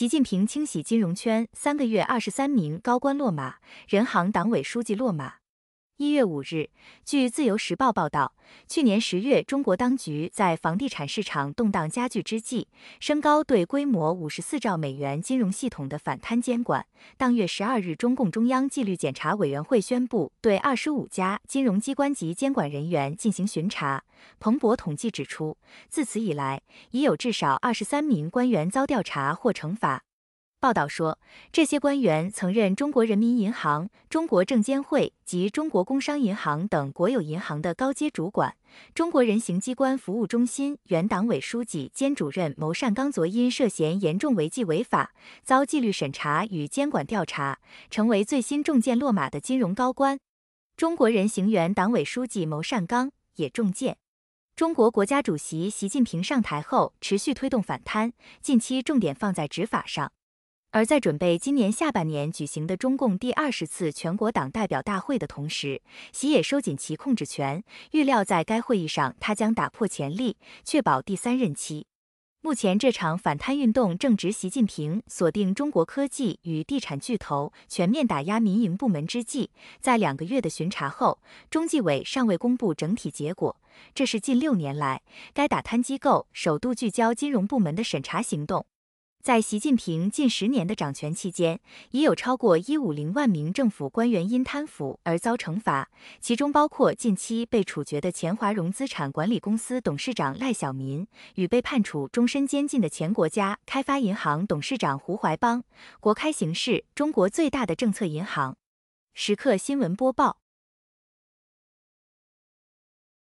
习近平清洗金融圈，三个月二十三名高官落马，人行党委书记落马。一月五日，据《自由时报》报道，去年十月，中国当局在房地产市场动荡加剧之际，升高对规模五十四兆美元金融系统的反贪监管。当月十二日，中共中央纪律检查委员会宣布对二十五家金融机关及监管人员进行巡查。彭博统计指出，自此以来，已有至少二十三名官员遭调查或惩罚。报道说，这些官员曾任中国人民银行、中国证监会及中国工商银行等国有银行的高阶主管。中国人行机关服务中心原党委书记兼主任牟善刚，昨因涉嫌严重违纪违法，遭纪律审查与监管调查，成为最新中箭落马的金融高官。中国人行原党委书记牟善刚也中箭。中国国家主席习近平上台后，持续推动反贪，近期重点放在执法上。而在准备今年下半年举行的中共第二十次全国党代表大会的同时，习也收紧其控制权，预料在该会议上他将打破潜力，确保第三任期。目前这场反贪运动正值习近平锁定中国科技与地产巨头，全面打压民营部门之际。在两个月的巡查后，中纪委尚未公布整体结果，这是近六年来该打贪机构首度聚焦金融部门的审查行动。在习近平近十年的掌权期间，已有超过一五零万名政府官员因贪腐而遭惩罚，其中包括近期被处决的前华融资产管理公司董事长赖小民，与被判处终身监禁的前国家开发银行董事长胡怀邦。国开行是中国最大的政策银行。时刻新闻播报。